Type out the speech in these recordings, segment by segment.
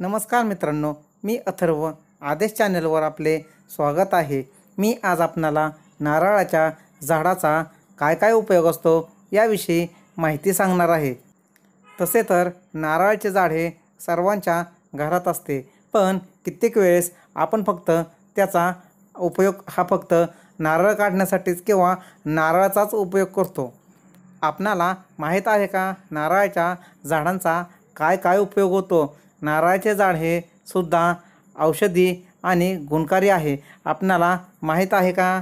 नमस्कार मित्रांनो मी अथर्व आदेश चॅनलवर आपले स्वागत आहे मी आज आपणाला नारळाच्या झाडाचा काय काय उपयोग असतो याविषयी माहिती सांगणार आहे तसे तर नारळाचे झाड हे सर्वांच्या घरात असते पण कित्येक वेळेस आपण फक्त त्याचा उपयोग हा फक्त नारळ काढण्यासाठीच किंवा नारळाचाच उपयोग करतो आपणाला माहीत आहे का नारळाच्या झाडांचा काय काय उपयोग होतो नारळाचे झाड हे सुद्धा औषधी आणि गुणकारी आहे आपणाला माहीत आहे का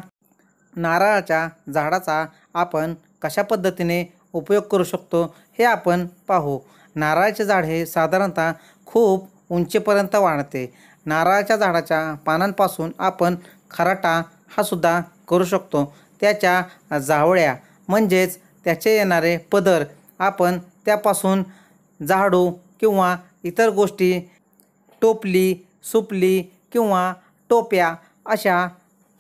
नारळाच्या झाडाचा आपण कशा पद्धतीने उपयोग करू शकतो हे आपण पाहू नारळाचे झाड हे साधारणतः खूप उंचीपर्यंत वाढते नारळाच्या झाडाच्या पानांपासून आपण खराटा हा सुद्धा करू शकतो त्याच्या जावळ्या म्हणजेच त्याचे येणारे पदर आपण त्यापासून झाडू किंवा इतर गोष्टी टोपली सुपली किंवा टोप्या अशा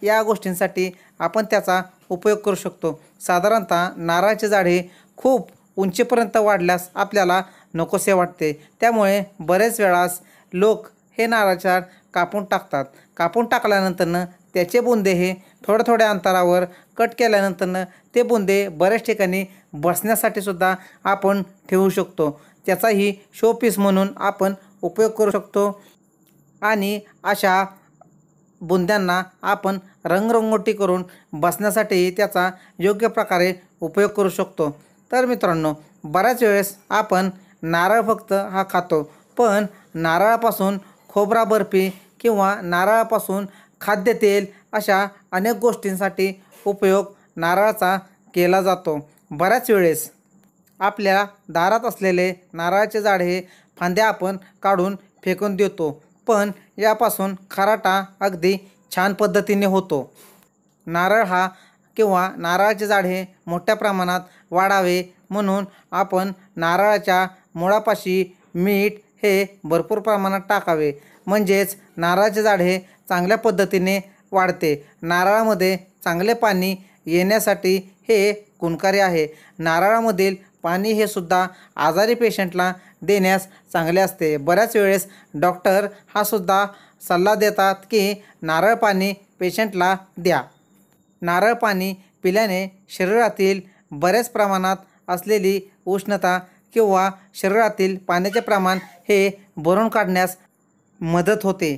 या गोष्टींसाठी आपण त्याचा उपयोग करू शकतो साधारणतः नारळाचे झाडे खूप उंचीपर्यंत वाढल्यास आपल्याला नकोसे वाटते त्यामुळे बरेच वेळास लोक हे नारळाचे कापून टाकतात कापून टाकल्यानंतरनं त्याचे बुंदे हे थोड्या थोड्या अंतरावर कट केल्यानंतरनं ते बुंदे बऱ्याच ठिकाणी बसण्यासाठी सुद्धा आपण ठेवू शकतो त्याचाही शोपीस म्हणून आपण उपयोग करू शकतो आणि अशा बुंद्यांना आपण रंगरंगोटी करून बसण्यासाठी त्याचा योग्य प्रकारे उपयोग करू शकतो तर मित्रांनो बऱ्याच वेळेस आपण नारळ फक्त हा खातो पण नारळापासून खोबरा बर्फी किंवा नारळापासून खाद्यतेल अशा अनेक गोष्टींसाठी उपयोग नारळाचा केला जातो बऱ्याच वेळेस आपल्या दारात असलेले नारळाचे झाड हे फांद्या आपण काढून फेकून देतो पण यापासून खराटा अगदी छान पद्धतीने होतो नारळ हा किंवा नारळाचे झाड हे मोठ्या प्रमाणात वाढावे म्हणून आपण नारळाच्या मुळापाशी मीठ हे भरपूर प्रमाणात टाकावे म्हणजेच नारळाचे झाड हे चांगल्या पद्धतीने वाढते नारळामध्ये चांगले पाणी येण्यासाठी हे गुणकारी आहे नारळामधील पाणी हे सुद्धा आजारी पेशंटला देण्यास चांगले असते बऱ्याच वेळेस डॉक्टर हा सुद्धा सल्ला देतात की नारळ पाणी पेशंटला द्या नारळ पाणी पिल्याने शरीरातील बऱ्याच प्रमाणात असलेली उष्णता किंवा शरीरातील पाण्याचे प्रमाण हे भरून काढण्यास मदत होते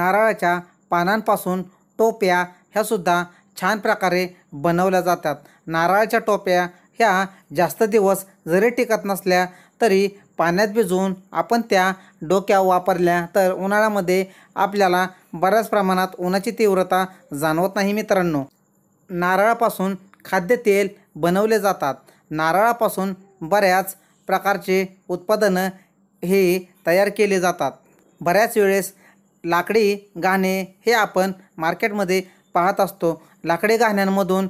नारळाच्या पानांपासून टोप्या ह्यासुद्धा छान प्रकारे बनवल्या जातात नारळाच्या टोप्या ह्या जास्त दिवस जरी टिकत नसल्या तरी पाण्यात भिजवून आपण त्या डोक्या वापरल्या तर उन्हाळ्यामध्ये आपल्याला बऱ्याच प्रमाणात उन्हाची तीव्रता जाणवत नाही मित्रांनो नारळापासून खाद्यतेल बनवले जातात नारळापासून बऱ्याच प्रकारचे उत्पादनं हे तयार केले जातात बऱ्याच वेळेस लाकडी गाणे हे आपण मार्केटमध्ये पाहत असतो लाकडी गाण्यांमधून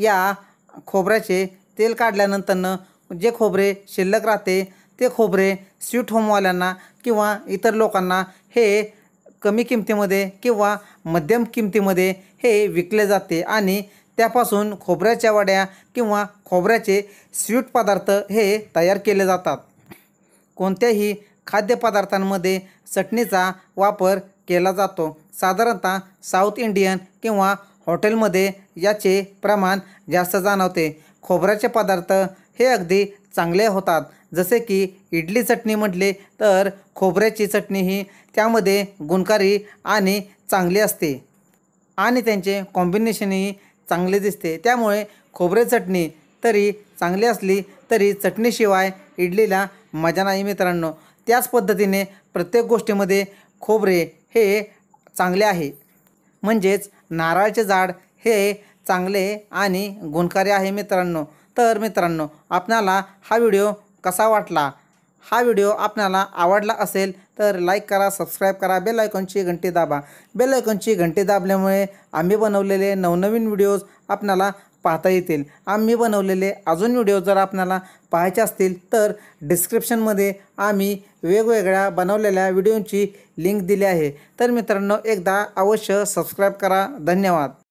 या खोबऱ्याचे तेल काढल्यानंतरनं जे खोबरे शिल्लक राहते ते खोबरे स्वीट होमवाल्यांना किंवा इतर लोकांना हे कमी किमतीमध्ये किंवा मध्यम किमतीमध्ये हे विकले जाते आणि त्यापासून खोबऱ्याच्या वड्या किंवा खोबऱ्याचे स्वीट पदार्थ हे तयार केले जातात कोणत्याही खाद्यपदार्थांमध्ये चटणीचा वापर केला जातो साधारणतः साऊथ इंडियन किंवा हॉटेलमध्ये याचे प्रमाण जास्त जाणवते खोबऱ्याचे पदार्थ हे अगदी चांगले होतात जसे की इडली चटणी म्हटले तर खोबऱ्याची चटणी ही त्यामध्ये गुणकारी आणि चांगली असते आणि त्यांचे कॉम्बिनेशनही चांगले दिसते त्यामुळे खोबरे चटणी तरी चांगली असली तरी चटणीशिवाय इडलीला मजा नाही मित्रांनो त्याच पद्धतीने प्रत्येक गोष्टीमध्ये खोबरे हे चांगले आहे म्हणजेच नारळाचे झाड हे चांगले आणि गुणकारी आहे मित्रांनो तर मित्रांनो आपल्याला हा व्हिडिओ कसा वाटला हा व्हिडिओ आपल्याला आवडला असेल तर लाईक करा सबस्क्राईब करा बेल आयकॉनची घंटी दाबा बेल आयकॉनची घंटी दाबल्यामुळे आम्ही बनवलेले नवनवीन व्हिडिओज आपणाला पाहता येतील आम्ही बनवलेले अजून व्हिडिओ जर आपल्याला पाहायचे असतील तर डिस्क्रिप्शनमध्ये आम्ही वेगवेगळ्या बनवलेल्या व्हिडिओंची लिंक दिली आहे तर मित्रांनो एकदा अवश्य सबस्क्राईब करा धन्यवाद